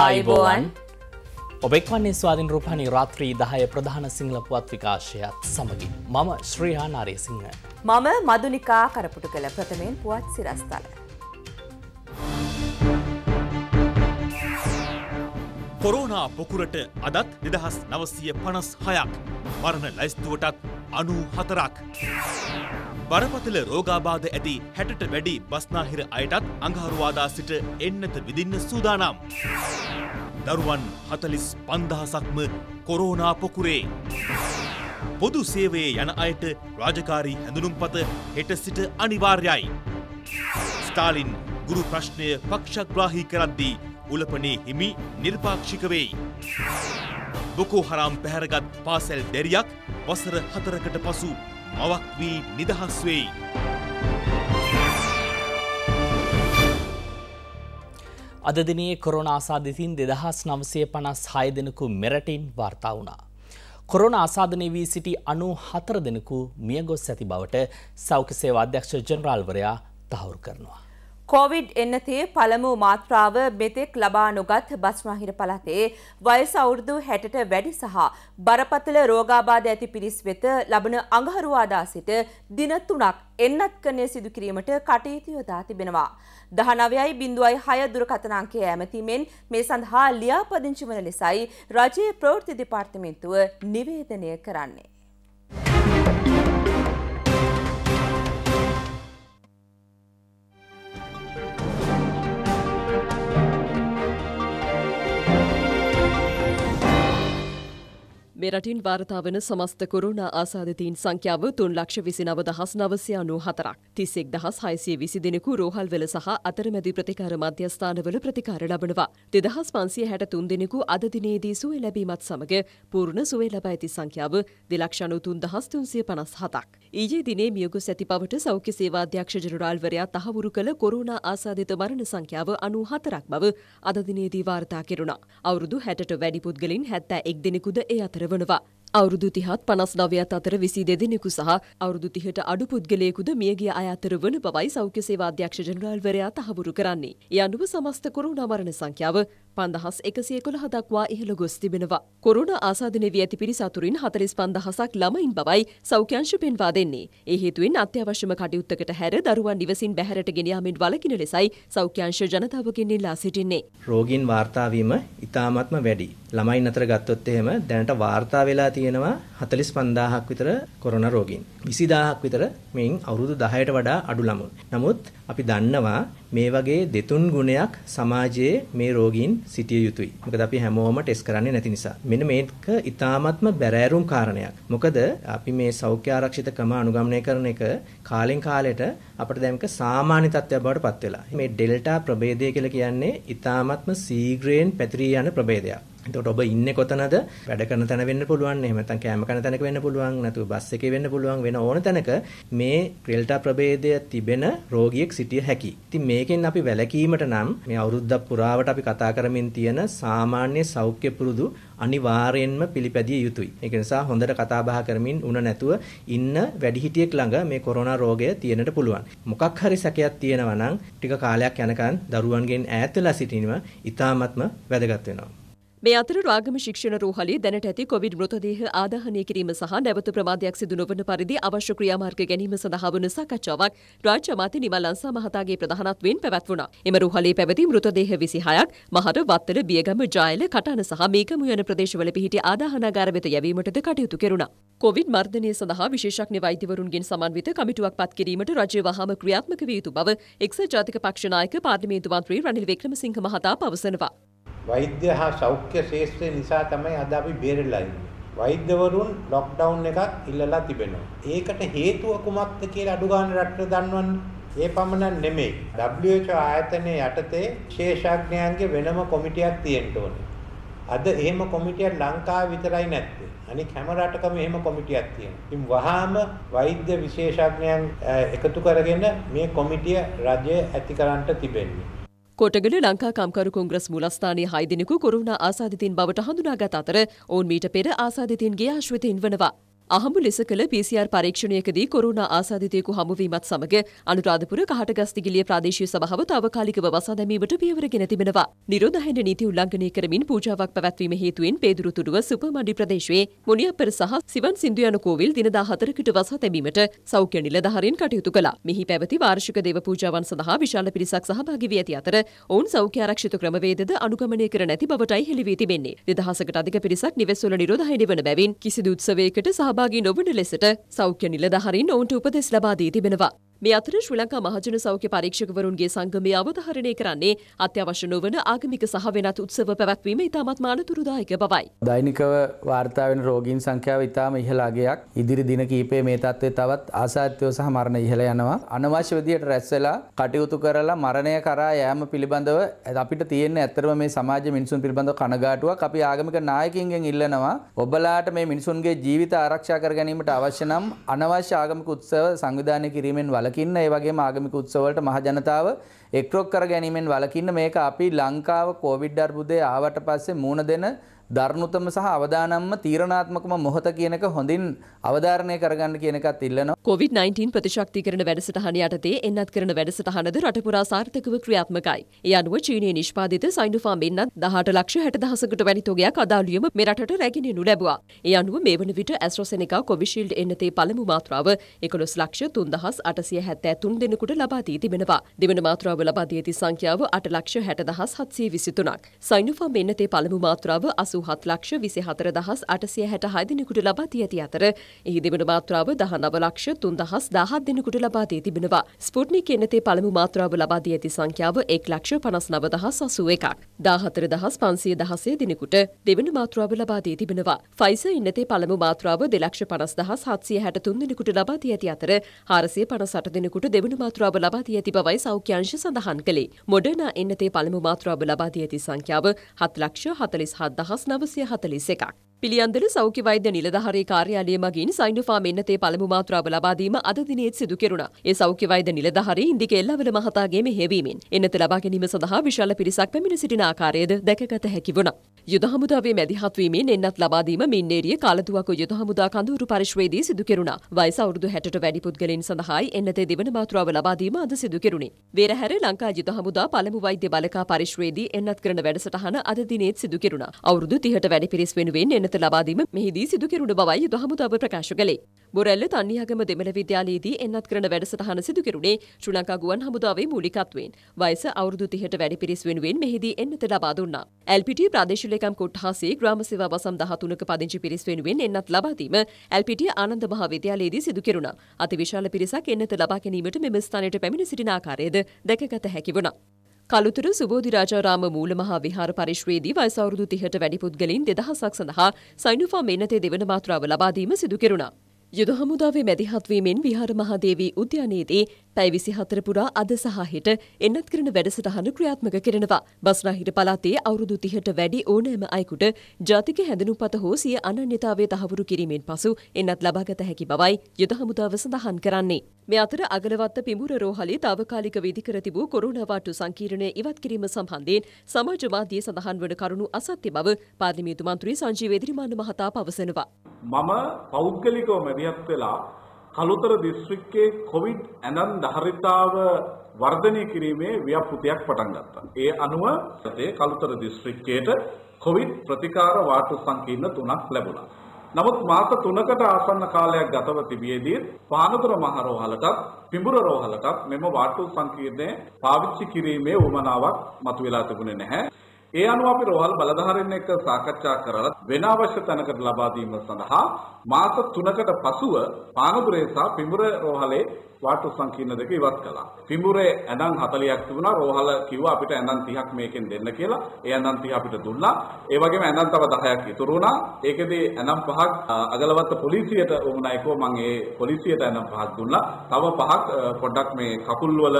අයිබෝවන් ඔබෙක් වන්නේ ස්වාධින් රූපණි රාත්‍රී දහය ප්‍රධාන සිංහල පුවත් විකාශයත් සමගින් මම ශ්‍රීහා නාරයසිංහ. මම මදුනිකා කරපුටු කළ ප්‍රථමයෙන් පුවත් සිරස්ථල. කොරෝනා පොකුරට අදත් දෙදහස් නවසය පනස් හයක් මරණ ලැස්තුවටත් අනු හතරක්. බරපතල රෝගාබාධ ඇති හැටට වැඩි බස්නාහිර අයටත් අඟහරුවාදා සිට එන්නත විදින්න සූදානම්. දරුවන් හතලිස් පන්දහසක්ම කොරෝනා පොකුරේ. පොදු සේවයේ යන අයට රාජකාරී හැඳුනුම්පත හෙට සිට අනිවාර්යයි. ස්ටාලින් ගුරු ප්‍රශ්නය පක්ෂග්‍රාහී කරද්දී උලපනේ හිමි නිර්පාක්ෂික වෙයි. බොකෝ හරම් පැහැරගත් පාසැල් දැරියක් වසර හතරකට පසු මවක් වී නිදහස් වෙයි. අද දිනේ කොරෝනා ආසාදිතින් 2956 දෙනෙකු මෙරටින් වාර්තා වුණා. කොරෝනා ආසාදනය වී සිටි 94 දෙනෙකු මියගොස් ඇති බවට සෞඛ්‍ය සේවා අධ්‍යක්ෂ ජෙනරාල්වරයා තහවුරු කරනවා. කොවිඩ් එන්නතේ පළමු මාත්‍රාව මෙතෙක් ලබා නොගත් බස්නාහිර පළාතේ වයස අවුරුදු 60ට වැඩි සහ බරපතල රෝගාබාධ ඇති පිරිස් වෙත ලබන අඟහරුවාදා සිට දින 3ක් එන්නත්කරණය සිදු කිරීමට කටයුතු යොදා තිබෙනවා. 19.06 දුරකථන අංකය ඇමතීමෙන් මේ සඳහා ලියාපදිංචි වන ලෙසයි රජයේ ප්‍රවෘත්ති දෙපාර්තමේන්තුව නිවේදනය කරන්නේ. මේ රටින් වාර්තා වන සමස්ත කොරෝනා ආසාදිතයින් සංඛ්‍යාව 3,29,994ක්. 31620 දෙනෙකු රෝහල්වල සහ අතරමැදි ප්‍රතිකාර මධ්‍යස්ථානවල ප්‍රතිකාර ලබනවා. 2563 දෙනෙකු අද දිනේදී සුවය ලැබීමත් සමග පූර්ණ සුවය ලබා ඇති සංඛ්‍යාව 2,93,357ක්. ඊයේ දිනේ මියගොස් ඇති බවට සෞඛ්‍ය සේවා අධ්‍යක්ෂ ජනරාල්වරයා තහවුරු කළ කොරෝනා ආසාදිත මරණ සංඛ්‍යාව 94ක් බව අද දිනේදී වාර්තා කෙරුණා. අවුරුදු 60ට වැඩි පුද්ගලින් 71 දෙනෙකුද ඒ අතර vâng ạ. අවුරුදු තිහත් පනස් නවයත් අතර විසි දෙදෙනෙකු සහ අවුරුදු තිහට අඩු පුද්ගලයෙකුද මියගිය අය අතර වන බවයි සෞඛ්‍ය සේවාධ්‍යක්ෂ ජනරාල්වරයා තහවුරු කරන්නේ. ඒ අනුව සමස්ත කොරුණ මරණ සංඛ්‍යාව පන්දහස් එකසිය කොළ හදක්වා ඉහළ ගොස් තිබෙනවා. කොරුණ ආසාධනය වී ඇති පිරි සතුරින් හතරිස් පන්දහසක් ළමයින් බවයි සෞඛ්‍යංශ පෙන්වා දෙන්නේ. ඒ හේතුවෙන් අත්‍යවශ්‍යම කටයුත්තකට හැර දරුවන් නිවසින් බැහැරට ගෙනයාමෙන් වලකින ලෙසයි සෞඛ්‍යංශ ජනතාවගෙන් ඉල්ලා සිටින්නේ. රෝගීන් වාර්තාවීම ඉතාමත්ම වැඩි. ළමයින් අතර ගත්තොත් එහෙම දැනට වාර්තා වෙලා තියෙනවා 45000ක් විතර කොරෝනා රෝගීන්. 20000ක් විතර මෙයින් අවුරුදු 10ට වඩා අඩු ළමුන්. නමුත් අපි දන්නවා මේ වගේ දෙතුන් ගුණයක් සමාජයේ මේ රෝගීන් සිටිය යුතුයි. මොකද අපි හැමෝම ටෙස්ට් කරන්නේ නැති නිසා. මෙන්න මේක ඉතාමත්ම බැරෑරුම් කාරණයක්. මොකද අපි මේ සෞඛ්‍ය ආරක්ෂිතකම අනුගමනය කරන එක කාලෙන් කාලයට අපිට දැන් සාමාන්‍ය තත්ත්වයක් බවට පත් වෙලා. මේ ඩෙල්ටා ප්‍රභේදය කියලා කියන්නේ ඉතාමත්ම සීග්‍රයෙන් පැතිරී යන ප්‍රභේදයක්. එතකොට ඔබ ඉන්නේ කොතනද? වැඩ කරන තැන වෙන්න පුළුවන්. එහෙම නැත්නම් කෑම කන තැනක වෙන්න පුළුවන්. නැතු බස් එකේ වෙන්න පුළුවන්. වෙන ඕන තැනක මේ ඩෙල්ටා ප්‍රභේදය තිබෙන රෝගියෙක් සිටිය හැකියි. ඉතින් මේ මේකෙන් අපි වැළකීමට නම් මේ අවුරුද්දක් පුරාවට අපි කතා කරමින් තියෙන සාමාන්‍ය සෞඛ්‍ය පුරුදු අනිවාර්යෙන්ම පිළිපැදිය යුතුයි. ඒක නිසා හොඳට කතා බහ කරමින් උන නැතුව ඉන්න වැඩිහිටියෙක් ළඟ මේ කොරෝනා රෝගය තියෙන්නට පුළුවන්. මොකක් හරි සැකයක් තියෙනවා නම් ටික කාලයක් යනකන් දරුවන්ගෙන් ඈත් වෙලා සිටීම ඉතාමත්ම වැදගත් වෙනවා. මේ අතර රාගම ශික්ෂණ රෝහලේ දැනට ඇති කොවිඩ් මෘතදේහ ආදාහනය කිරීම සහ නැවත ප්‍රමාදයක් සිදු නොවන පරිදි අවශ්‍ය ක්‍රියාමාර්ග ගැනීම සඳහා වන සාකච්ඡාවක් රාජ්‍ය අමාත්‍ය නිමල් අංසා මහතාගේ ප්‍රධානත්වයෙන් පැවැත්වුණා. එම රෝහලේ පැවති මෘතදේහ 26ක් මහර වත්තල බියගම ජායල කටාන සහ මේකම යන ප්‍රදේශවල පිහිටි ආදාහනාගාර වෙත යැවීමටද කටයුතු කෙරුණා. කොවිඩ් මර්ධනය සඳහා විශේෂඥ වෛද්‍යවරුන්ගෙන් සමන්විත කමිටුවක් පත් කිරීමට රජය වහාම ක්‍රියාත්මක විය යුතු බව එක්සත් ජාතික පක්ෂ නායක පාර්ලිමේන්තු මන්ත්‍රී රනිල් වික්‍රමසිංහ මහතා පවසනවා. වෛද්‍ය හා සෞඛ්‍ය ශාස්ත්‍රය නිසා තමයි අද අපි බේරලා ඉන්නේ. වෛද්‍යවරුන් ලොක්ඩවුන් එකක් ඉල්ලලා තිබෙනවා. ඒකට හේතුව කුමක්ද කියලා අඩු ගන්න රටට දන්නවන්නේ. ඒ පමණක් නෙමෙයි. WHO ආයතනය යටතේ විශේෂඥයන්ගේ වෙනම කොමිටියක් තියෙන්න ඕනේ. අද එහෙම කොමිටියක් ලංකාවේ විතරයි නැත්තේ. අනික හැම රටකම එහෙම කොමිටියක් තියෙනවා. ඉතින් වහාම වෛද්‍ය විශේෂඥයන් එකතු කරගෙන මේ කොමිටිය රජය ඇති කරන්නට තිබෙන්නේ. කොටගල ලංකා කම්කරු කොංග්‍රස් මුලස්ථානයේ හයදිනෙකු කොරුණා ආසාධිතයින් බවට හඳුනාගත් අතර ඔවුන් මීට පෙර ආසාධිතයින්ගේ ආශ්‍රිතයින් වනවා. අහඹු ලෙස කළ PCR පරීක්ෂණයකදී කොරෝනා ආසාදිතයෙකු හමුවීමත් සමග අනුරාධපුර කහටගස්තිගිලිය ප්‍රාදේශීය සභාව తాවකාලිකව වසා දැමීමට පියවරගෙන තිබෙනවා. නිරෝධායන නීති උල්ලංඝනය කරමින් පූජාවක් පැවැත්වීම හේතුවෙන් පේදුරුතුඩුව සුපමඩි ප්‍රදේශයේ මුනියප්පර සහ සිවන් සින්දු යන කෝවිල් දින 14කට වසා දැමීමට සෞඛ්‍ය නිලධාරීන් කටයුතු කළා. මෙහි පැවති වාර්ෂික දේව පූජාවන් සඳහා විශාල පිරිසක් සහභාගී වී ඇති අතර ඔවුන් සෞඛ්‍ය ආරක්ෂිත ක්‍රමවේදද අනුගමනය කර නැති බවටයි හෙළි වී තිබෙන්නේ. 2000කට අධික පිරිසක් නිවෙස්වල නිරෝධායනය වන බැවින් කිසිදු උත්සවයකට සහභාගී සහභාගී නොවන ලෙසට සෞඛ්‍ය නිලධහරින් ඔවුන්ට උපදෙස් ලබාදී තිබෙනවා. මේ අතර ශ්‍රී ලංකා මහජන සෞඛ්‍ය පරීක්ෂකවරුන්ගේ සංගමය අවධාරණය කරන්නේ අත්‍යවශ්‍ය නොවන ආගමික සහ වෙනත් උත්සව පැවැත්වීම ඉතාමත් මානතුරුදායක බවයි. දෛනිකව වාර්තා වෙන රෝගීන් සංඛ්‍යාව ඉතාම ඉහළ අගයක්. ඉදිරි දින කීපයේ මේ තත්ත්වය තවත් ආසාත්‍යව සහ මරණ ඉහළ යනවා. අනවශ්‍ය විදියට රැස් වෙලා කටයුතු කරලා මරණය කරා යෑම පිළිබඳව අපිට තියෙන ඇත්තටම මේ සමාජ මිනිසුන් පිළිබඳව කනගාටුවක්. අපි ආගමික නායකින්ගෙන් ඉල්ලනවා ඔබලාට මේ මිනිසුන්ගේ ජීවිත ආරක්ෂා කර ගැනීමට අවශ්‍ය නම් අනවශ්‍ය ආගමික උත්සව සංවිධානය කිරීමෙන් වල සලකින්න ඒ වගේම ආගමික උත්සවවලට මහජනතාව එක්රොක් කර ගැනීමෙන් වලකින්න මේක අපි ලංකාව කෝවිඩ් අර්බුදය ආවට පස්සේ මූණ දෙන දරුණුතම සහ අවදානම්ම තීරණාත්මකම මොහොත කියනක හොඳින් අවධාරණය කරගන්න කියනකත් ඉල්ලනවා. COVID-19 ප්‍රතිශක්තිකරණ වැඩසටහන යටතේ එන්නත් කරන වැඩසටහනද රටපුරා සාර්ථකව ක්‍රියාත්මකයි. ඒ අනුව චීනයේ නිෂ්පාදිත සයිනෝෆාම් එන්නත් 18 ලක්ෂ 60000කට වැනි තොගයක් අදාළියම මේ රටට රැගෙනෙනු ලැබුවා. ඒ අනුව මේ වන විට AstraZeneca Covishield එන්නතේ පළමු මාත්‍රාව 11 ලක්ෂ 3873 දෙනෙකුට ලබා දී තිබෙනවා. දෙවන මාත්‍රාව පවුල බදේ ඇති සංඛ්‍යාව අට ලක්ෂ හැට දහස් හත්සේ විසිතුනක් සයිනුෆා මෙන්නතේ පළමු මාත්‍රාව අසූහත් ලක්ෂ විසි හතර දහස් අටසිය හැට හයදිනෙකුට ලබා දී ඇති අතර එහි දෙවන මාත්‍රාව දහනව ලක්ෂ තුන් දහස් දාහත් දෙනෙකුට ලබා දී තිබෙනවා ස්පුට්නි කෙනතේ පළමු මාත්‍රාව ලබා දී ඇති සංඛ්‍යාව එක් ලක්ෂ පනස් නව දහස් අසූ එකක් දාහතර දහස් පන්සිය දහසේ දිනෙකුට දෙවන මාත්‍රාව ලබා දී තිබෙනවා ෆයිස ඉන්නතේ පළමු මාත්‍රාව දෙලක්ෂ පනස් දහස් හත්සිය හැට තුන් දෙනෙකුට ලබා දී ඇති අතර හාරසිය පනසට දෙනෙකුට දෙවන මාත්‍රාව ලබා දී ඇති බවයි සෞඛ්‍යංශ සඳහන් කළේ. මොඩර්නා එන්නතේ පළමු මාත්‍රාව ලබා දී ඇති සංඛ්‍යාව 7,47,941ක්. පිළියන්දල සෞඛ්‍ය වෛද්‍ය නිලධාරී කාර්යාලය මගින් සයින්ඩුෆාම් එන්නතේ පළමු මාත්‍රාව ලබා දීම අද දිනේත් සිදු කෙරුණා. ඒ සෞඛ්‍ය වෛද්‍ය නිලධාරී ඉන්දික එල්ලවල මහතාගේ මෙහෙවීමෙන් එන්නත ලබා ගැනීම සඳහා විශාල පිරිසක් පැමිණ සිටින ආකාරයද දැකගත හැකි වුණා. යුද හමුදාවේ මැදිහත්වීමෙන් එන්නත් ලබාදීම මින්නේරිය කාලතුවක යුද හමුදා කඳවුරු පරිශ්‍රයේදී සිදු කෙරුණා. වයස අවුරුදු 60ට වැඩි පුද්ගලයන් සඳහායි එන්නතේ දෙවන මාත්‍රාව ලබාදීම අද සිදු කෙරුණේ. වේරහැර ලංකා යුද හමුදා පළමු වෛද්‍ය බලකා පරිශ්‍රයේදී එන්නත් කරන වැඩසටහන අද දිනේත් සිදු කෙරුණා. අවුරුදු 30ට වැඩි පිරිස් වෙනුවෙන් එන්නත ලබාදීම මෙහිදී සිදු කෙරුණ බවයි යුද හමුදාව ප්‍රකාශ කළේ. බොරැල්ල තන්නියගම දෙමළ විද්‍යාලයේදී එන්නත් කරන වැඩසටහන සිදු කෙරුණේ ශ්‍රී ලංකා ගුවන් හමුදාවේ මූලිකත්වයෙන්. වයස අවුරුදු 30ට වැඩි පිරිස් වෙනුවෙන් මෙහිදී එන්නත ලබා දුන්නා. එල්පිටි ප්‍රාදේශීය දෙකම් කොට්හාසේ ග්‍රාම සේවා වසම් 13ක පදිංචි පිරිස් වෙනුවෙන් එන්නත් ලබා දීම ඇල්පිටිය ආනන්ද මහාවිද්‍යාලයේදී සිදු කෙරුණා. අතිවිශාල පිරිසක් එන්නත ලබා ගැනීමට මෙම ස්ථානයට පැමිණ සිටින ආකාරයද දැකගත හැකි වුණා. කළුතුර සුබෝධි රාජාරාම මූලමහා විහාර පරිශ්‍රයේදී වයස අවුරුදු 30ට වැඩි පුද්ගලයින් 2000ක් සඳහා සයිනුෆා මෙන්නතේ දෙවන මාත්‍රාව ලබා දීම සිදු කෙරුණා. යුද හමුදාවේ මැදිහත්වීමෙන් විහාර මහාදේවී උද්‍යානයේදී පැය විසිහතර පුරා අද සහ හෙට එන්නත් කරන වැඩසටහන ක්‍රියාත්මක කරනවා. බස්නාහිර පළාතේ අවුරුදු 30ට වැඩි ඕනෑම අයෙකුට ජාතික හැඳුනුම්පත හෝ සිය අනන්‍යතාවය තහවුරු කිරීමෙන් පසු එන්නත් ලබාගත හැකි බවයි යුද හමුදාව සඳහන් කරන්නේ. මේ අතර අගලවත්ත පිඹුර රෝහලේ తాවකාලික විධිකර තිබූ කොරෝනා වාට්ටු සංකීර්ණය ඉවත් කිරීම සම්බන්ධයෙන් සමාජ මාධ්‍යයේ සඳහන් වන කරුණු අසත්‍ය බව පාර්ලිමේන්තු මන්ත්‍රී සංජීව එදිරිමාන මහතා පවසනවා. මම පෞද්ගලිකවම වියත් වෙලා කළුතර දිස්ත්‍රික්කයේ කොවිඩ් ඇඳන් ධාරිතාව වර්ධනය කිරීමේ ව්‍යාපෘතියක් පටන් ගත්තා. ඒ අනුව තේ කළුතර දිස්ත්‍රික්කයේට කොවිඩ් ප්‍රතිකාර වාට්ටු සංකීර්ණ තුනක් ලැබුණා. නමුත් මාස 3කට ආසන්න කාලයක් ගතව තිබියදී පානතුර මහ රෝහලටත් පිඹුර රෝහලටත් මෙම වාට්ටු සංකීර්ණය පාවිච්චි කිරීමේ උවමනාවක් මතුවලා තිබුණේ නැහැ. ඒ අනුව අපි රෝහල් බලධාරීන් එක්ක සාකච්ඡා කරලා වෙන අවශ්‍ය තැනකට ලබා දීම සඳහා මාස 3කට පසුව පානදුරේ සහ පිඹුර රෝහලේ වාට්ටු සංකීර්ණ දෙක ඉවත් කළා. පිඹුරේ ඇඳන් 40ක් තිබුණා. රෝහල කිව්වා අපිට ඇඳන් 30ක් මේකෙන් දෙන්න කියලා. ඒ ඇඳන් 30 අපිට දුන්නා. ඒ වගේම ඇඳන් තව 10ක් ඉතුරු වුණා. ඒකෙදී ඇඳන් පහක් අගලවත්ත පොලිසියට වුණා. ඒකෝ මම ඒ පොලිසියට ඇඳන් පහක් දුන්නා. තව පහක් පොඩ්ඩක් මේ කකුල් වල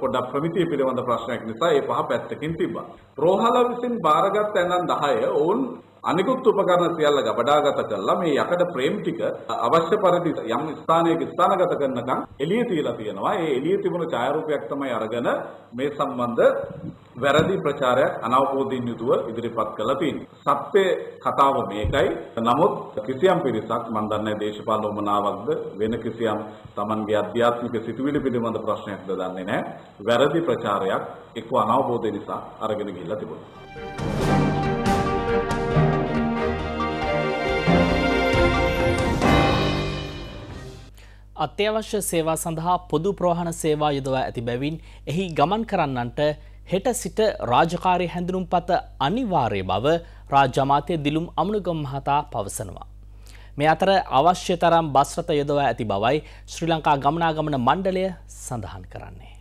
පොඩ්ඩක් ප්‍රමිතිය පිළිබඳ ප්‍රශ්නයක් නිසා ඒ පහ පැත්තකින් තිබ්බා. රෝහල් අදාළ විසින් බාරගත් ඇඳන් 10 ඔවුන් අනිකුත් උපකරණ සියල්ල ගබඩාගත කරලා මේ යකඩ ප්‍රේම් ටික අවශ්‍ය පරිදි යම් ස්ථානයක ස්ථානගත කරනකම් එළිය තියලා තියෙනවා. ඒ එළිය තිබුණු ඡායාරූපයක් තමයි අරගෙන මේ සම්බන්ධ වැරදි ප්‍රචාරයක් අනවබෝධයෙන් යුතුව ඉදිරිපත් කළා තියෙන්නේ. සත්‍ය කතාව මේකයි. නමුත් කිසියම් පිරිසක් මම දන්නේ දේශපාලන උමනාවක්ද වෙන කිසියම් Tamanගේ අධ්‍යාත්මික සිතුවිලි පිළිබඳ ප්‍රශ්නයක්ද දන්නේ නැහැ. වැරදි ප්‍රචාරයක් එක්ව අනවබෝධය නිසා අරගෙන ගිහිල්ලා තිබුණා. අත්‍යවශ්‍ය සේවා සඳහා පොදු ප්‍රවාහන සේවා යොදවා ඇති බැවින් එහි ගමන් කරන්නන්ට හෙට සිට රාජකාරය හැඳුනුම් පත අනිවාර්ය බව රාජ්‍යමාතය දිලුම් අමනුගම් මහතා පවසනවා. මේ අතර අවශ්‍ය තරම් බස්රත යොදවා ඇති බවයි ශ්‍රී ලංකා ගමනාගමන මණ්ඩලය සඳහන් කරන්නේ.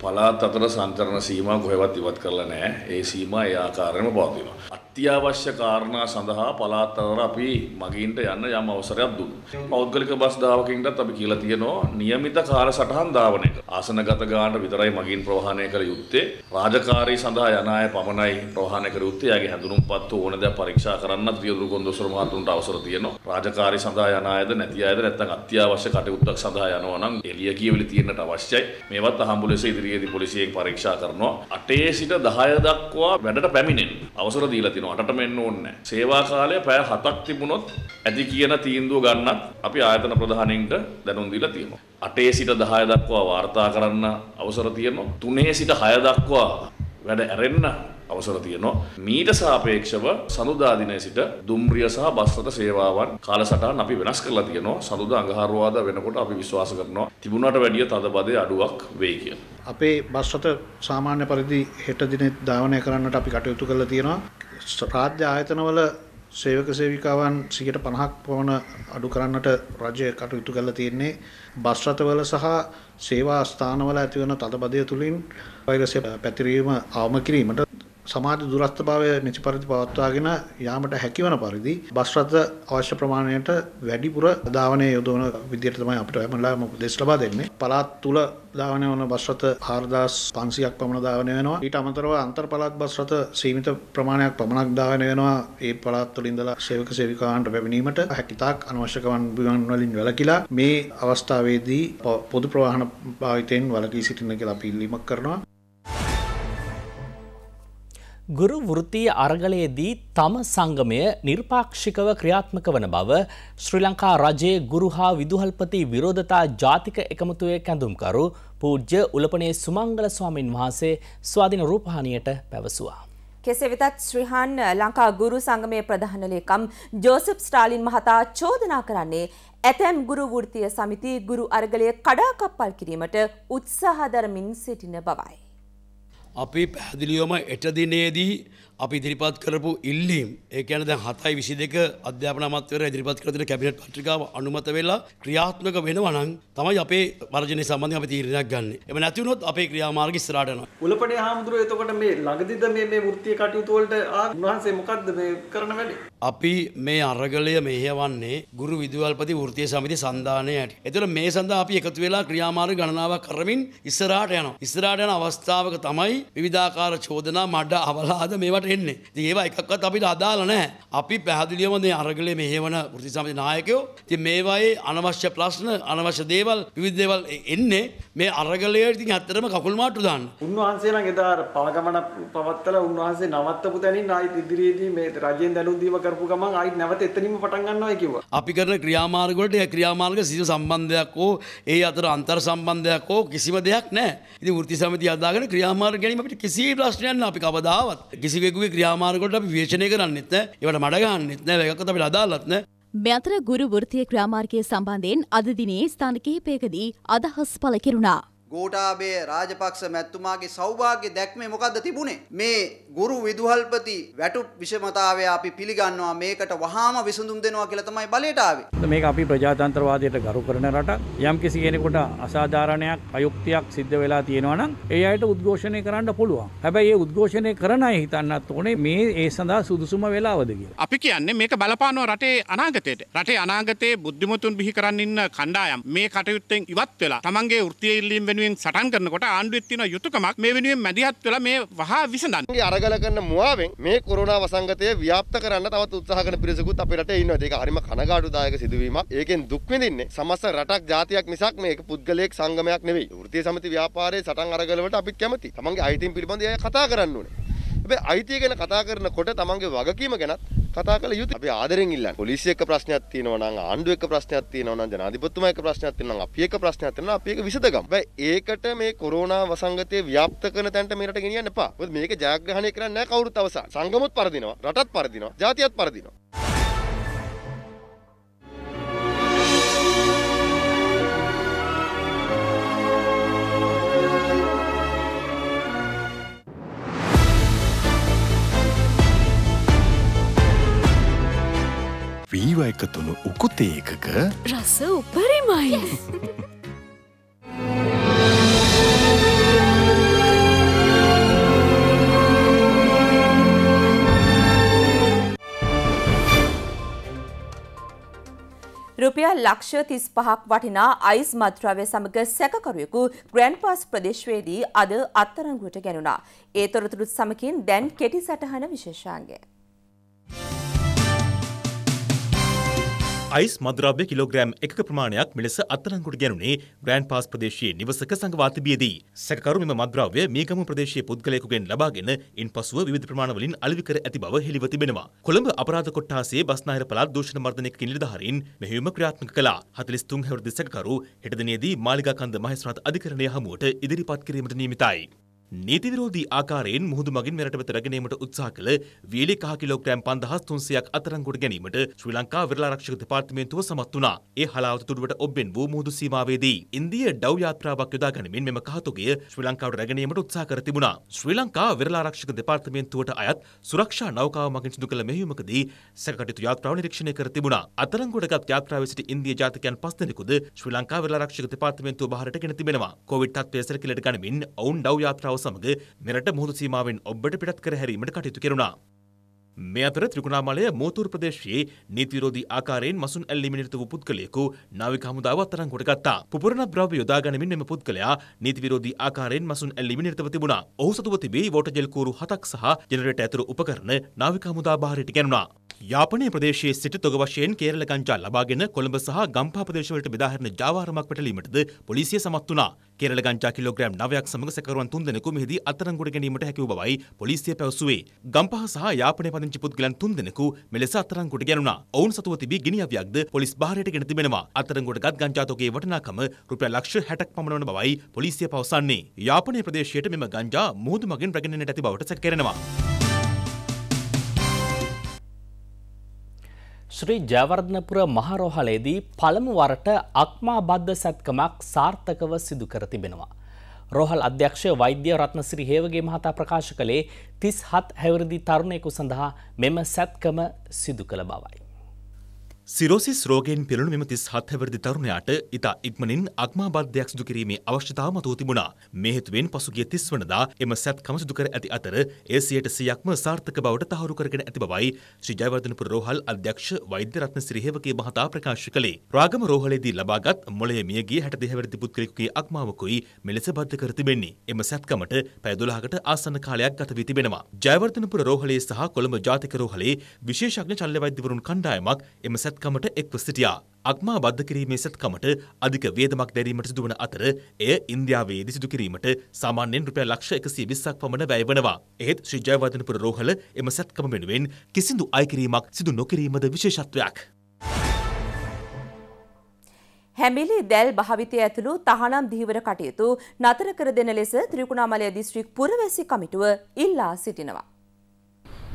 පලාත් අතර සංචරණ සීමා කොහෙවත් ඉවත් කරලා නෑ ඒ සීමා ඒ ආකාරයම පවතිනවා. අත්‍යවශ්‍ය කාරණා සඳහා පළාත් අතර අපි මගින්ට යන්න යම් අවසරයක් දුන්නු. පෞද්ගලික බස් දාවකින්ටත් අපි කියලා තියෙනවා નિયમિત කාලසටහන් දාවන එක. ආසනගත ගානට විතරයි මගින් ප්‍රවාහනය කළ යුත්තේ. රාජකාරී සඳහා යන අය පමණයි ප්‍රවාහනය කළ යුත්තේ. යාගේ හැඳුනුම්පත්තු ඕන දේ පරීක්ෂා කරන්නත් විදුරු කොන්දොස්තර මහතුන්ට අවසර තියෙනවා. රාජකාරී සඳහා යන අයද නැති අයද නැත්නම් අත්‍යවශ්‍ය කටයුත්තක් සඳහා යනවා නම් එළිය කියවිලි තියෙන්නට අවශ්‍යයි. මේවත් අහඹු ලෙස ඉදිරියේදී පොලිසියෙන් පරීක්ෂා කරනවා. 8 සිට 10 දක්වා වැඩට පැමිණෙන්න අවසර දීලා තියෙනවා. අටටම එන්න ඕනේ නැහැ. සේවා කාලය පැය 7ක් තිබුණොත් ඇති කියන තීන්දුව ගන්නත් අපි ආයතන ප්‍රධානීන්ට දැනුම් දීලා තියෙනවා. 8 සිට 10 දක්වා වාර්තා කරන්න අවසර තියෙනවා. 3 සිට 6 දක්වා වැඩ ඇරෙන්න අවසර තියෙනවා. මීට සාපේක්ෂව සඳුදා දිනේ සිට දුම්රිය සහ බස්රට සේවාවන් කාලසටහන් අපි වෙනස් කරලා තියෙනවා. සඳුදා අඟහරුවාදා වෙනකොට අපි විශ්වාස කරනවා තිබුණාට වැඩිය තදබදේ අඩුවක් වෙයි කියලා. අපේ බස්රට සාමාන්‍ය පරිදි හෙට දිනේ ධාවනය කරන්නට අපි කටයුතු කරලා තියෙනවා. රාජ්‍ය ආයතනවල සේවක සේවිකාවන් සියට පණහක් පවන අඩු කරන්නට රජය කටයුතු කළ තියෙන්නේ බස්රතවල සහ සේවා ස්ථානවල ඇතිවන තදබදය තුළින් වෛරසය පැතිරීම අවම කිරීමට සමාජ දුරස්ථභාවය නිසි පරිදි පවත්වාගෙන යාමට හැකිවන පරිදි බස් රථ අවශ්‍ය ප්‍රමාණයට වැඩිපුර ධාවනය යොදවන විදිහට තමයි අපිට හැමලාම උපදෙස් ලබා දෙන්නේ. පළාත් තුල ධාවනය වන බස් රථ 4500ක් පමණ ධාවනය වෙනවා. ඊට අමතරව අන්තර් පළාත් බස් රථ සීමිත ප්‍රමාණයක් පමණක් ධාවනය වෙනවා. ඒ පළාත් තුළ ඉඳලා සේවක සේවිකාවන්ට පැමිණීමට හැකිතාක් අනවශ්‍ය ගමන් බිමන් වලින් වැළකීලා මේ අවස්ථාවේදී පොදු ප්‍රවාහන භාවිතයෙන් වැළකී සිටින්න කියලා අපි ඉල්ලීමක් කරනවා. ගුරු වෘතිය අරගලයේදී තම සංගමය නිර්පාක්ෂිකව ක්‍රියාත්මක වන බව ශ්‍රී ලංකා රජයේ ගුරු හා විදුහල්පති විරෝධතා ජාතික එකමුතුවේ කැඳුම්කරු පූජ්‍ය උලපනේ සුමංගල ස්වාමින් වහන්සේ ස්වාධින රූපහානියට පැවසුවා. කෙසේ වෙතත් ශ්‍රීහන් ලංකා ගුරු සංගමයේ ප්‍රධානලේකම් ජෝසප් ස්ටාලින් මහතා චෝදනා කරන්නේ ඇතැම් ගුරු වෘතිය සමිති ගුරු අරගලය කඩාකප්පල් කිරීමට උත්සාහදරමින් සිටින බවයි. අපි පැහැදිලියොම එට දිනේදී අපි ඉදිරිපත් කරපු ඉල්ලීම් ඒකන දැ හතයි විසි දෙක අධ්‍යාපනමත්වර ඉදිරිපත් කරතින කැබිනට පට්‍රිකාව අනුමත වෙලා ක්‍රියාත්මක වෙනවනං තමයි අපේ වර්ජනය සම්බන්ධ අප තීරණක් ගන්න එම නැතිවනොත් අපේ ක්‍රියාමාර්ග ස්රාටන උලපට හාමුදුරුව එතකොට මේ ලගදිද මේ ෘත්තිය කටයුතුවලට උන්හන්සේ මොකක්ද කරන වැඩ. අපි මේ අරගලය මෙහවන්නේ ගුරු විදුවල්පති ෘතිය සමිති සන්ධානයට එතුර මේ සඳ අපි එකතු වෙලා ක්‍රියාමාර ගණනාව කරමින් ඉස්සරාට යන ඉස්රාට යන අවස්ථාවක තමයි විවිධාකාර චෝදනා මඩ්ඩ අවලාද මේවට එන්නේ ති ඒවා එකක්වත් අපිට අදාල නෑ අපි පැහදිලියම මේ අරගලේ මෙහෙවන ෘතිසමති නායකයෝ ති මේවායේ අනවශ්‍ය ප්‍රශ්න අනවශ්‍ය දේවල් විවිධේවල් එන්නේ මේ අරගලයට ඉතින් ඇත්තරම කකුල් මාට්ටු දාන්න උන්වහන්සේ නම් එදා පළගමන පවත්තලා උන්වහන්සේ නවත්තපු තැනින් ආයිත් ඉදිරියේදී මේ රජයෙන් දැනුම් දීම කරපු ගමන් ආයිත් නැවත එතනින්ම පටන් ගන්නවා කිව්වා අපි කරන ක්‍රියාමාර්ග වලට ඒ ක්‍රියාමාර්ග සිසු සම්බන්ධයක් හෝ ඒ අතර අන්තර් සම්බන්ධයක් හෝ කිසිම දෙයක් නෑ ඉතින් ෘතිසමති අදාගෙන ක්‍රියාමාර්ග ගැනීම අපිට කිසි ප්‍රශ්නයක් නෑ අපි කවදාවත් කිසිවෙකු කෙනෙකුගේ ක්‍රියාමාර්ගොට අපි විවේචනය කරන්නෙත් නෑ ඒවට මඩගහන්නෙත් නෑ ඒකත් අපිට අදාළත් නෑ මෙතර ගුරු වෘත්තිය ක්‍රියාමාර්ගය සම්බන්ධයෙන් අද දිනේ ස්ථාන කිහිපයකදී අදහස් පළ කෙරුණා ගෝටාබේ රාජපක්ෂ මැතිතුමාගේ සෞභාග්‍ය දැක්මේ මොකද්ද තිබුණේ මේ ගුරු විදුහල්පති වැටුප් විෂමතාවය අපි පිළිගන්නවා මේකට වහාම විසඳුම් දෙනවා කියලා තමයි බලයට ආවේ මේක අපි ප්‍රජාතන්ත්‍රවාදයට ගරු කරන රටක් යම්කිසි කෙනෙකුට අසාධාරණයක් අයුක්තියක් සිද්ධ වෙලා තියෙනවා නම් ඒ අයට උද්ඝෝෂණය කරන්න පුළුවන්. හැබැයි ඒ උද්ඝෝෂණය කරන අය හිතන්නත් ඕනේ මේ ඒ සඳහා සුදුසුම වෙලාවද කියලා. අපි කියන්නේ මේක බලපානවා රටේ අනාගතයට. රටේ අනාගතයේ බුද්ධිමතුන් බිහි කරන්න ඉන්න කණ්ඩායම් මේ කටයුත්තෙන් ඉවත් වෙලා තමන්ගේ වෘත්තීය ඉල්ලීම් වෙනුවෙන් වෙනුවෙන් සටන් කරනකොට ආණ්ඩුවෙත් තියෙන යුතුයකමක් මේ වෙනුවෙන් මැදිහත් වෙලා මේ වහා විසඳන්න. අරගල කරන මුවාවෙන් මේ කොරෝනා වසංගතය ව්‍යාප්ත කරන්න තවත් උත්සාහ කරන පිරිසකුත් අපේ රටේ ඉන්නවා. ඒක හරිම කනගාටුදායක සිදුවීමක්. ඒකෙන් දුක් විඳින්නේ සමස්ත රටක් ජාතියක් මිසක් මේක පුද්ගලයෙක් සංගමයක් නෙවෙයි. වෘත්තීය සමිති ව්‍යාපාරයේ සටන් අරගලවලට අපිත් කැමතියි. තමන්ගේ අයිතීන් පිළිබඳව කතා කරන්න ඕනේ. හැබැයි අයිතිය ගැන කතා කරනකොට තමන්ගේ වගකීම ගැනත් කතා කළ යුතු අපි ආදරෙන් ඉල්ලන පොලිසිය එක්ක ප්‍රශ්නයක් තියෙනවා නම් ආණ්ඩුව එක්ක ප්‍රශ්නයක් තියෙනවා නම් ජනාධිපතිතුමා එක්ක ප්‍රශ්නයක් තියෙනවා නම් අපි එක්ක ප්‍රශ්නයක් තියෙනවා අපි ඒක විසඳගමු. හැබැයි ඒකට මේ කොරෝනා වසංගතය ව්‍යාප්ත කරන තැනට මේකට ගෙනියන්න එපා. මොකද මේක ජයග්‍රහණය කරන්නේ නැහැ කවුරුත් අවසන්. සංගමුත් පරදිනවා, රටත් පරදිනවා, ජාතියත් පරදිනවා. අඳුර එකතුළු උකුතේකක රස උපරිමයි! රුපියල් ලක්ෂ තිස් පහක් වටිනා අයිස් මත්ද්‍රව්‍ය සමග සැකකරුවෙකු ග්‍රැන්පාස් ප්‍රදේශවේදී අද අත්තරංගුවට ගැනුණා. ඒ තොරතුරුත් සමකින් දැන් කෙටි සටහන විශේෂාංගය. අයිස් මද්‍රව්‍ය කිලෝග්‍රෑම් එකක ප්‍රමාණයක් මෙලෙස අත්තරංගුට ගැනුනේ ග්‍රෑන්ඩ් පාස් ප්‍රදේශයේ නිවසක සංගවා තිබියදී. සැකකරු මෙම මද්‍රව්‍ය මේගම ප්‍රදේශයේ පුද්ගලයෙකුගෙන් ලබාගෙන ඉන්පසුව විවිධ ප්‍රමාණවලින් අලෙවි කර ඇති බව හෙළිව තිබෙනවා. කොළඹ අපරාධ කොට්ටාසයේ බස්නාහිර පළාත් දූෂණ මර්ධනයක නිලධාරීන් මෙහෙයුම ක්‍රියාත්මක කළා. 43 හැවිරිදි සැකකරු හෙට දිනේදී මාලිගා කන්ද මහේස්ත්‍රාත් අධිකරණය හමුවට ඉදිරිපත් කිරීමට නියමිතයි. නීතිවිරෝධී ආකාරයෙන් මුහුදු මගින් මෙරට වෙත රැගෙනීමට උත්සාහ කළ වියලි කහ කිලෝග්‍රෑම් 5300ක් අත්අඩංගුවට ගැනීමට ශ්‍රී ලංකා විරලාරක්ෂක දෙපාර්තමේන්තුව සමත් වුණා. ඒ හලාවත තුඩුවට ඔබෙන් වූ මුහුදු සීමාවේදී ඉන්දිය ඩව් යාත්‍රාවක් යොදා ගනිමින් මෙම කහතුගය ශ්‍රී ලංකාවට රැගෙනීමට උත්සාහ කර තිබුණා. ශ්‍රී ලංකා විරලාරක්ෂක දෙපාර්තමේන්තුවට අයත් සුරක්ෂා නෞකාව මගින් සිදු කළ මෙහෙයුමකදී සැකකටයුතු යාත්‍රාව නිරීක්ෂණය කර තිබුණා. අත්අඩංගුවටගත් යාත්‍රාවේ සිට ඉන්දිය ජාතිකයන් පස් දෙනෙකුද ශ්‍රී ලංකා විරලාරක්ෂක දෙපාර්තමේන්තුව බහරට ගෙන තිබෙනවා. කොවිඩ් තත්ත්වය සැලකිලිට ගනිමින් ඔවුන් ඩව් යාත්‍රාව සමග මෙරට මුහුදු සීමාවෙන් ඔබ්බට පිටත් කර හැරීමට කටයුතු කෙරුණා. මේ අතර ත්‍රිකුණාමලය මෝතූර් ප්‍රදේශයේ නීතිරෝධී ආකාරයෙන් මසුන් ඇල්ලීම නිරත වූ පුද්ගලයෙකු නාවික හමුදාව අත්තරංගොට ගත්තා. පුපුරණ ද්‍රව්‍ය යොදා ගනිමින් මෙම පුද්ගලයා නීති විරෝධී ආකාරයෙන් මසුන් ඇල්ලීම නිරතව තිබුණා. ඔහු සතුව තිබේ වෝටර් ජෙල් කූරු 7ක් සහ ජෙනරේටර් ඇතුළු උපකරණ නාවික හමුදා බාහිරට ගැනුණා. යාපනය ප්‍රදේශයේ සිට තොග වශයෙන් කේරල ගංචා ලබාගෙන කොළඹ සහ ගම්පා ප්‍රදේශවලට බෙදාහරන ජාවාරමක් පැටලීමටද පොලිසිය සමත් වුණා. කේරල ගංචා කිලෝග්‍රෑම් 9ක් සමග සැකරුවන් තුන්දෙනෙකු මෙහිදී අත්අඩංගුවට ගැනීමට හැකි වූ බවයි පොලිසිය පැවසුවේ. ගම්පහ සහ යාපනයේ පදිංචි පාරංචි පුද්ගලයන් තුන්දෙනෙකු මෙලෙස අත්අඩංගුවට ගැනුණා. ඔවුන් සතුව තිබී ගිනි අවියක්ද පොලිස් බාහිරයට ගෙන තිබෙනවා. අත්අඩංගුවටගත් ගංජා තොගයේ වටිනාකම රුපියල් ලක්ෂ 60ක් පමණ වන බවයි පොලිසිය පවසන්නේ. යාපනයේ ප්‍රදේශයට මෙම ගංජා මුහුදු මගින් රැගෙන ඇති බවට සැක කරනවා. ශ්‍රී ජයවර්ධනපුර මහරෝහලේදී පළමු වරට අක්මා බද්ධ සැත්කමක් සාර්ථකව සිදු කර තිබෙනවා. රෝහල් අධ්‍යක්ෂ වෛද්‍ය රත්නසිරි හේවගේ මහතා ප්‍රකාශ කළේ තිස් හත් හැවරදි තරුණයෙකු සඳහා මෙම සැත්කම සිදු කළ බවයි. සිරෝසිස් රෝගයෙන් පෙළණු මෙම 37 වර්ධි තරුණයාට ඉතා ඉක්මනින් අග්මාබද්ධයක් සිදු කිරීමේ අවශ්‍යතාව මතුව තිබුණා. මේ හේතුවෙන් පසුගිය 30 වනදා එම සැත්කම සිදු කර ඇති අතර ඒ 100%ක්ම සාර්ථක බවට තහවුරු කරගෙන ඇති බවයි ශ්‍රී ජයවර්ධනපුර රෝහල් අධ්‍යක්ෂ වෛද්‍ය රත්න සිරිහෙවකේ මහතා ප්‍රකාශ කළේ. රාගම රෝහලේදී ලබාගත් මොළයේ මියගිය 62 වර්ධි පුද්ගලයෙකුගේ අග්මාවකුයි මෙලෙස බද්ධ කර තිබෙන්නේ. එම සැත්කමට පැය 12කට ආසන්න කාලයක් ගත වී තිබෙනවා. ජයවර්ධනපුර රෝහලේ සහ කොළඹ ජාතික රෝහලේ විශේෂඥ ශල්‍ය වෛද්‍යවරුන් කණ්ඩායමක් එම සැත් සැත්කමට එක්ව සිටියා. අක්මා බද්ධ කිරීමේ සැත්කමට අධික වේදමක් දැරීමට සිදුවන අතර එය ඉන්දියාවේදී සිදු කිරීමට සාමාන්‍යයෙන් රුපියල් ලක්ෂ 120ක් පමණ වැය වෙනවා. එහෙත් ශ්‍රී ජයවර්ධනපුර රෝහල එම සැත්කම වෙනුවෙන් කිසිදු අයකිරීමක් සිදු නොකිරීමද විශේෂත්වයක්. හැමිලි දැල් භාවිතය ඇතුළු තහනම් දීවර කටයුතු නතර කර දෙන ලෙස ත්‍රිකුණාමලය දිස්ත්‍රික් පුරවැසි කමිටුව ඉල්ලා සිටිනවා.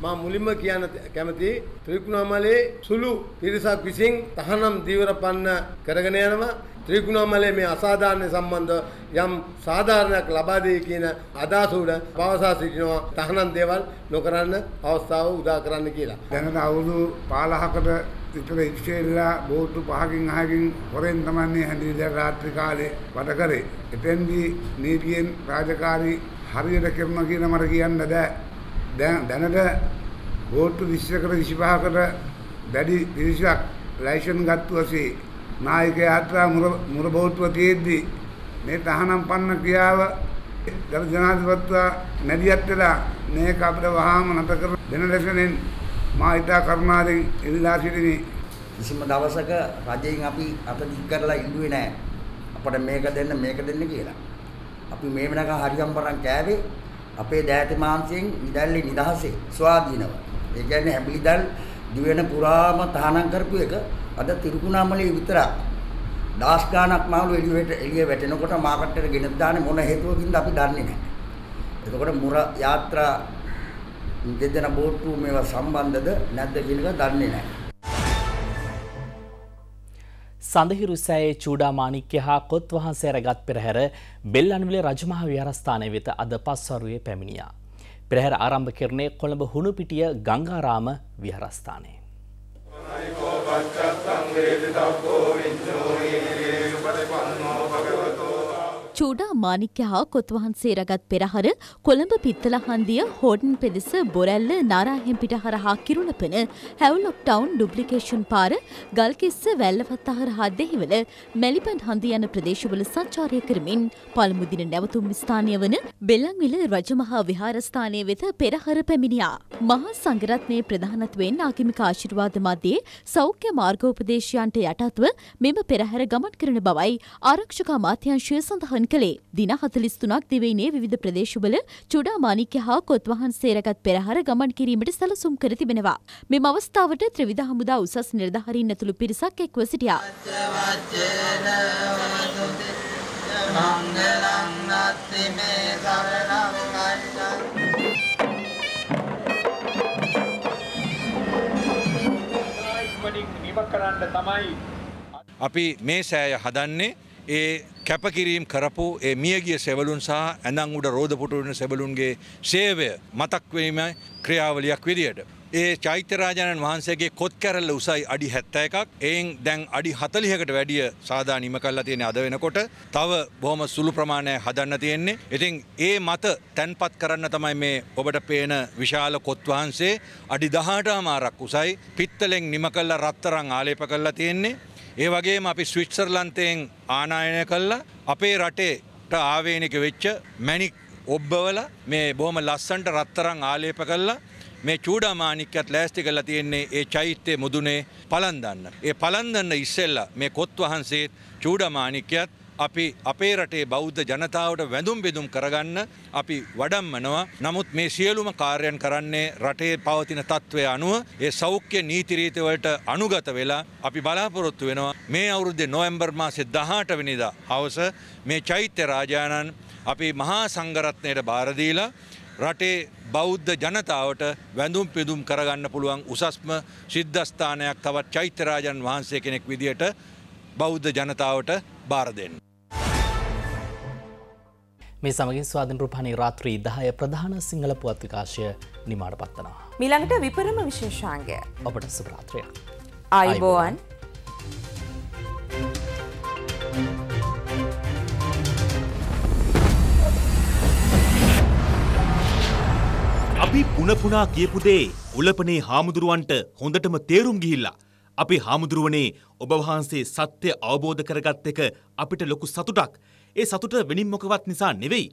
මා මුලින්ම කියන්න කැමති ත්‍රිකුණාමලේ සුළු පිරිසක් විසින් තහනම් දීවරපන්න කරගෙන යනවා ත්‍රිකුණාමලේ මේ අසාධාරණ සම්බන්ධ යම් සාධාරණයක් ලබා දෙයි කියන අදහස උඩ පවසා සිටිනවා තහනම් දේවල් නොකරන්න අවස්ථාව උදා කරන්න කියලා. දැනට අවුරුදු 15කට විතර ඉස්සෙල්ලා බෝට්ටු පහකින් අහකින් හොරෙන් තමයි හැඳිවිලා රාත්‍රී කාලේ වැඩ කරේ. එතෙන්දී නීතියෙන් රාජකාරී හරියට කරනවා කියන මට කියන්න බෑ. දැනට වෝට්ටු 20කට 25කට වැඩි පිරිසක් ලයිසන් ගත්තු වශයෙන් නායක යාත්‍රා මුර බෝට්ටුව තියෙද්දී මේ තහනම් පන්න ක්‍රියාව ගරු ජනාධිපතිතුමා මැදිහත් වෙලා මේක අපිට වහාම නැත කර දෙන ලෙසෙන් මා ඉතා කරුණාවෙන් ඉල්ලා සිටිනේ කිසිම දවසක රජයෙන් අපි අත දික් කරලා ඉල්ලුවේ නැහැ අපට මේක දෙන්න මේක දෙන්න කියලා අපි මේ වෙනකන් හරියම්බරම් කෑවේ අපේ දෑත මාංශයෙන් නිදැල්ලේ නිදහසේ ස්වාධීනව. ඒ කියන්නේ හැබිලිදල් දිවෙන පුරාම තහනම් කරපු එක අද තිරුකුණාමලේ විතරක් දාස් ගානක් මාළු එළියට එළිය වැටෙනකොට මාකට් එකට ගෙන දාන්නේ මොන හේතුවකින්ද අපි දන්නේ නැහැ. එතකොට මුර යාත්‍රා දෙදෙනා බෝට්ටු මේවා සම්බන්ධද නැද්ද කියන එක දන්නේ නැහැ. සඳහිරු සෑයේ චූඩා මාණික්‍ය හා කොත් වහන්සේ රැගත් පෙරහැර බෙල් අනුවිල රජමහා විහාරස්ථානය වෙත අද පස්වරුවේ පැමිණියා. පෙරහැර ආරම්භ කෙරණේ කොළඹ හුණුපිටිය ගංගාරාම විහාරස්ථානයේ. චූඩා මාණික්‍ය හා කොත්වහන්සේ රගත් පෙරහර කොළඹ පිත්තලහන්දිය හෝඩන් පෙදෙස බොරැල්ල නාරාහෙම්පිට හරහා කිරුණපන හැවුලොක් ටවුන් ඩුප්ලිකේෂන් පාර ගල්කිස්ස වැල්ලවත් හරහා දෙහිවල මැලිපන් හන්දි යන ප්‍රදේශවල සංචාරය කරමින් පළමු දින නැවතුම් ස්ථානය වන බෙලන්විල රජමහා විහාරස්ථානය වෙත පෙරහර පැමිණියා. මහා සංගරත්නයේ ප්‍රධානත්වයෙන් ආගමික ආශිර්වාද මධ්‍යයේ සෞඛ්‍ය මාර්ගෝපදේශයන්ට යටත්ව මෙම පෙරහැර ගමන් කරන බවයි ආරක්ෂක අමාත්‍යංශය සඳහන් කළේ. දින 43ක් දිවයිනේ විවිධ ප්‍රදේශවල චුඩාමාණික්‍ය හා කොත්වහන් සේරගත් පෙරහර ගමන් කිරීමට සැලසුම් කර තිබෙනවා. මෙම අවස්ථාවට ත්‍රිවිධ හමුදා උසස් නිලධාරීන් ඇතුළු පිරිසක් එක්ව සිටියා. මංගලං නත්ති මේ සරණං කච්ඡං අපි මේ සෑය හදන්නේ ඒ කැපකිරීම් කරපු ඒ මියගිය සෙවලුන් සහ ඇඳන් උඩ රෝධපුටු වෙන සෙවලුන්ගේ සේවය මතක් වීම ක්‍රියාවලියක් විදියට ඒ චෛත්‍යරාජාණන් වහන්සේගේ කොත් කැරල්ල උසයි අඩි හැත්ත එකක් එයින් දැන් අඩි හතලිහකට වැඩිය සාදා නිම කල්ලා තියෙන අද වෙනකොට තව බොහොම සුළු ප්‍රමාණය හදන්න තියෙන්නේ. ඉතින් ඒ මත තැන්පත් කරන්න තමයි මේ ඔබට පේන විශාල කොත් වහන්සේ අඩි දහටාමාරක් උසයි පිත්තලෙන් නිම කල්ලා රත්තරං ආලේප කල්ලා තියෙන්නේ. ඒ වගේම අපි ස්විට්සර්ලන්තයෙන් ආනායනය කල්ලා අපේ රටේට ආවේනික වෙච්ච මැණික් ඔබ්බවල මේ බොහොම ලස්සන්ට රත්තරන් ආලේප කල්ලා මේ චූඩාමානික්‍යත් ලෑස්ති කල්ලා තියෙන්නේ ඒ චෛත්‍යය මුදුනේ පලන්දන්න. ඒ පලන්දන්න ඉස්සෙල්ල මේ කොත් වහන්සේත් චූඩමානික්‍යත් අපි අපේ රටේ බෞද්ධ ජනතාවට වැඳුම් බෙදුම් කරගන්න අපි වඩම්මනවා. නමුත් මේ සියලුම කාර්යන් කරන්නේ රටේ පවතින තත්ත්වය අනුව ඒ සෞඛ්‍ය නීතිරීතිවලට අනුගත වෙලා අපි බලාපොරොත්තු වෙනවා මේ අවුරුද්දේ නොවැම්බර් මාසේ 18 වෙනිදා හවස මේ චෛත්‍ය රාජානන් අපි මහා සංඝරත්නයට බාර දීලා රටේ බෞද්ධ ජනතාවට වැඳුම් පිදුම් කරගන්න පුළුවන් උසස්ම සිද්ධස්ථානයක් තවත් චෛත්‍යරාජන් වහන්සේ කෙනෙක් විදියට බෞද්ධ ජනතාවට බාර දෙන්න. මේ සමගින් ස්වාධන රූපණනි රාත්‍රී දහය ප්‍රධාන සිංහල පුවත් විකාශය නිමාට පත්වනවා. මිළඟට විපරම විශේෂාන්ගේ ඔබට සුපරාත්‍රයක්. අයිබෝවන්. අපි පුනපුනා කියපුදේ උලපනේ හාමුදුරුවන්ට හොඳටම තේරුම් ගිහිල්ලා. අපි හාමුදුරුවනේ ඔබවහන්සේ සත්‍යය අවබෝධ කරගත් එක අපිට ලොකු සතුටක්. ඒ සතුට වෙනින් මොකවත් නිසා නෙවෙයි.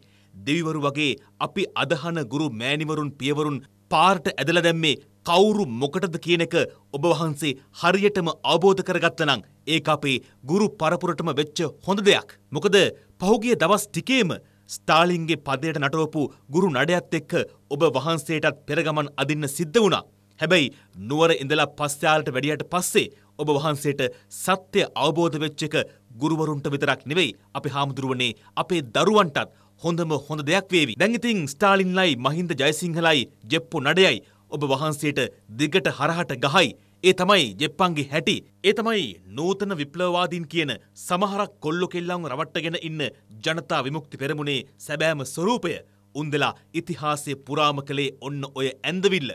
දෙවිවරු වගේ අපි අදහන ගුරු මෑණිවරුන් පියවරුන් පාරට ඇදලා දැම්මේ කවුරු මොකටද කියන එක ඔබ වහන්සේ හරියටම අවබෝධ කරගත්තනම් ඒක අපේ ගුරු පරපුරටම වෙච්ච හොඳ දෙයක්. මොකද පහුගිය දවස් ටිකේම ස්ටාලින්ගේ පදයට නටවපු ගුරු නඩයත් එක්ක ඔබ වහන්සේටත් පෙරගමන් අදින්න සිද්ධ වුණා. හැබැයි නුවර ඉඳලා පස්යාලට වැඩියට පස්සේ ඔබ වහන්සේට සත්‍ය අවබෝධ වෙච්ච එක ගුරුවරුන්ට විතරක් නෙවෙයි අපි හාමුදුරුවනේ අපේ දරුවන්ටත් හොඳම හොඳ දෙයක් වේවි. දැන් ඉතින් ස්ටාලින්ලයි මහින්ද ජයසිංහලයි ජෙප්පු නඩයයි ඔබ වහන්සේට දිගට හරහට ගහයි. ඒ තමයි ජෙප්පන්ගේ හැටි. ඒ තමයි නූතන විප්ලවවාදීන් කියන සමහරක් කොල්ලො කෙල්ලන් රවට්ටගෙන ඉන්න ජනතා විමුක්ති පෙරමුණේ සැබෑම ස්වරූපය. උන්දලා ඉතිහාසය පුරාම කළේ ඔන්න ඔය ඇඳවිල්ල.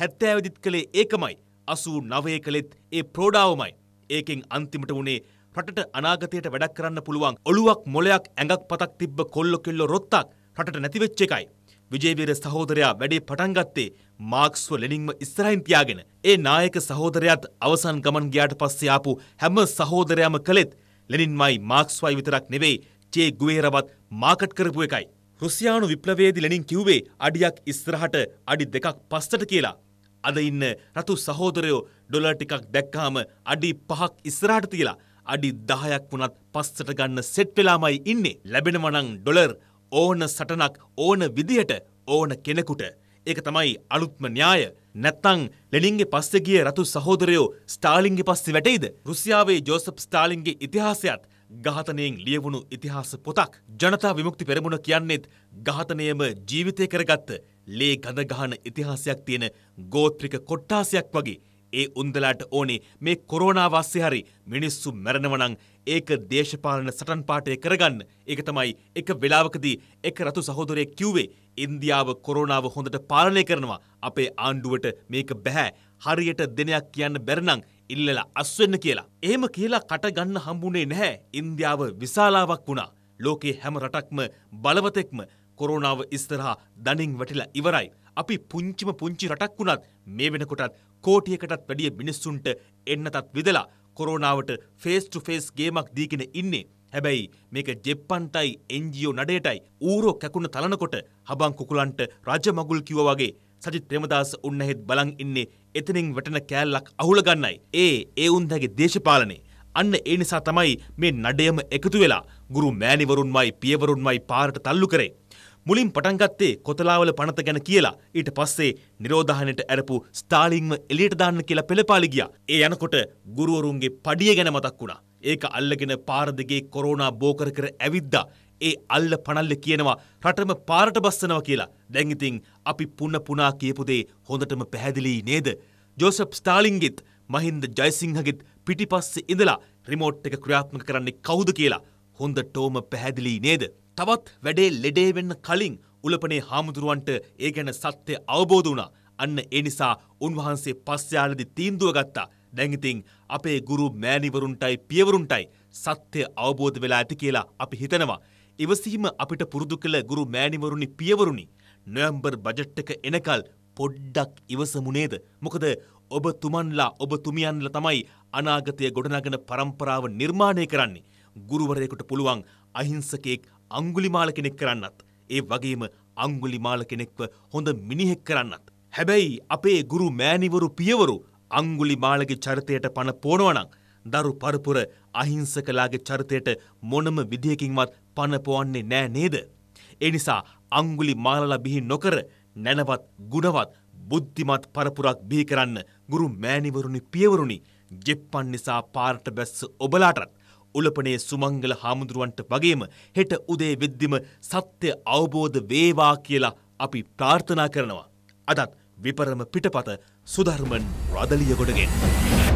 හැත්තෑවිදිත් කළේ ඒකමයි. අසූ නවය කළෙත් ඒ ප්‍රෝඩාවමයි. ඒකෙන් අන්තිමට වුණේ රටට අනාගතයට වැඩක් කරන්න පුළුවන් ඔළුවක් මොලයක් ඇඟක් පතක් තිබ්බ කොල්ලො කෙල්ලො රොත්තක් රටට නැතිවෙච්ච එකයි. විජේවීර සහෝදරයා වැඩේ පටන් ගත්තේ මාක්ස්ව ලෙනින්ම ඉස්සරහින් තියාගෙන. ඒ නායක සහෝදරයාත් අවසන් ගමන් ගියාට පස්සේ ආපු හැම සහෝදරයාම කළෙත් ලෙනින්මයි මාක්ස්වයි විතරක් නෙවෙයි ජේ ගුවේරවත් මාකට් කරපු එකයි. රුසියානු විප්ලවේදී ලෙනින් කිව්වේ අඩියක් ඉස්සරහට අඩි දෙකක් පස්සට කියලා. අද ඉන්න රතු සහෝදරයෝ ඩොලර් ටිකක් දැක්කහම අඩි 5ක් ඉස්සරහට තියලා අඩි 10ක් වුණත් පස්සට ගන්න සෙට් වෙලාමයි ඉන්නේ. ලැබෙනවා නම් ඩොලර් ඕන සටනක් ඕන විදියට ඕන කෙනෙකුට. ඒක තමයි අලුත්ම න්‍යාය. නැත්තං ලෙනින්ගේ පස්සේ ගිය රතු සහෝදරයෝ ස්ටාලින්ගේ පස්සේ වැටෙයිද? රුසියාවේ ජෝසප් ස්ටාලින්ගේ ඉතිහාසයත් ඝාතනයෙන් ලියවුණු ඉතිහාස පොතක්. ජනතා විමුක්ති පෙරමුණ කියන්නේත් ඝාතනයම ජීවිතය කරගත්ත ලේ ගඳ ගහන ඉතිහාසයක් තියෙන ගෝත්‍රික කොට්ටාසයක් වගේ ඒ උන්දලාට ඕනේ මේ කොරෝනාව අස්සේ හරි මිනිස්සු මැරෙනව නම් ඒක දේශපාලන සටන් පාඨය කරගන්න. ඒක තමයි එක වෙලාවකදී එක රතු සහෝදරයෙක් කිව්වේ ඉන්දියාව කොරෝනාව හොඳට පාලනය කරනවා. අපේ ආණ්ඩුවට මේක බෑ. හරියට දිනයක් කියන්න බැරි නම් ඉල්ලලා අස් වෙන්න කියලා. එහෙම කියලා කට ගන්න හම්බුනේ නැහැ. ඉන්දියාව විශාලාවක් වුණා. ලෝකේ හැම රටක්ම බලවතෙක්ම කොරෝනාව ඉස්සරහා දනින් වැටිලා ඉවරයි. අපි පුංචිම පුංචි රටක් වුණත් මේ වෙනකොටත් කෝටියකටත් වැඩිය මිනිස්සුන්ට එන්නතත් විදලා කොරෝනාවට ෆේස් ටු ෆේස් ගේමක් දීගෙන ඉන්නේ. හැබැයි මේක ජෙප්පන්ටයි එන්ජියෝ නඩයටයි ඌරෝ කැකුණ තලනකොට හබන් කුකුලන්ට රජ මගුල් කිව වගේ සජිත් ප්‍රේමදාස උන්නහෙත් බලන් ඉන්නේ එතනින් වැටෙන කෑල්ලක් අහුල ගන්නයි. ඒ ඒ උන්දගේ දේශපාලනේ. අන්න ඒ නිසා තමයි මේ නඩයම එකතු වෙලා ගුරු මෑණිවරුන්මයි පියවරුන්මයි පාරට තල්ලු කරේ. මුලින් පටන්ගත්තේ කොතලාවල පනත ගැන කියලා ඊට පස්සේ නිරෝධානයට ඇරපු ස්ටාලිංම එලියට දාන්න කියලා පෙළපාලි ගියා. ඒ යනකොට ගුරුවරුන්ගේ පඩිය ගැන මතක් වුණා. ඒක අල්ලගෙන පාර දෙකේ කොරෝනා බෝකර කර ඇවිද්දා. ඒ අල්ල පනල්ල කියනවා රටම පාරට බස්සනවා කියලා. දැන් ඉතින් අපි පුන පුනා කියපු දේ හොඳටම පැහැදිලි නේද? ජෝසප් ස්ටාලින්ගෙත් මහින්ද ජයසිංහගෙත් පිටිපස්සේ ඉඳලා රිමෝට් එක ක්‍රියාත්මක කරන්නේ කවුද කියලා හොඳටෝම පැහැදිලි නේද? තවත් වැඩේ ලෙඩේ වෙන්න කලින් උලපනේ හාමුදුරුවන්ට ඒ ගැන සත්‍ය අවබෝධ වුණා. අන්න ඒ නිසා උන්වහන්සේ පස්යාලදී තීන්දුව ගත්තා. දැන් ඉතින් අපේ ගුරු මෑණිවරුන්ටයි පියවරුන්ටයි සත්‍ය අවබෝධ වෙලා ඇති කියලා අපි හිතනවා. ඉවසීම අපිට පුරුදු කළ ගුරු මෑණිවරුනි පියවරුනි නොවැම්බර් බජට් එක එනකල් පොඩ්ඩක් ඉවසමු නේද? මොකද ඔබ තුමන්ලා ඔබ තුමියන්ලා තමයි අනාගතය ගොඩනගන පරම්පරාව නිර්මාණය කරන්නේ. ගුරුවරයෙකුට පුළුවන් අහිංසකයෙක් අංගුලිමාල කෙනෙක් කරන්නත්. ඒ වගේම අංගුලිමාල කෙනෙක්ව හොඳ මිනිහෙක් කරන්නත්. හැබැයි අපේ ගුරු මෑණිවරු පියවරු අංගුලිමාලගේ චරිතයට පණ පෝනවනං. දරු පරපුර අහිංසකලාගේ චරිතයට මොනම විදිහකින්වත් පණපොවන්නේ නෑ නේද. එනිසා අංගුලි මාලලා බිහි නොකර නැනවත් ගුණවත් බුද්ධිමත් පරපුරක් බිහි කරන්න ගුරු මෑණිවරුණි පියවරුණි ජෙප්පන් නිසා පාරට බැස්ස ඔබලාටත් උලපනේ සුමංගල හාමුදුරුවන්ට වගේම හෙට උදේ වෙද්දිම සත්‍ය අවබෝධ වේවා කියලා අපි ප්‍රාර්ථනා කරනවා. අදත් විපරම පිටපත සුධර්මන් රදලියගොඩගෙන්.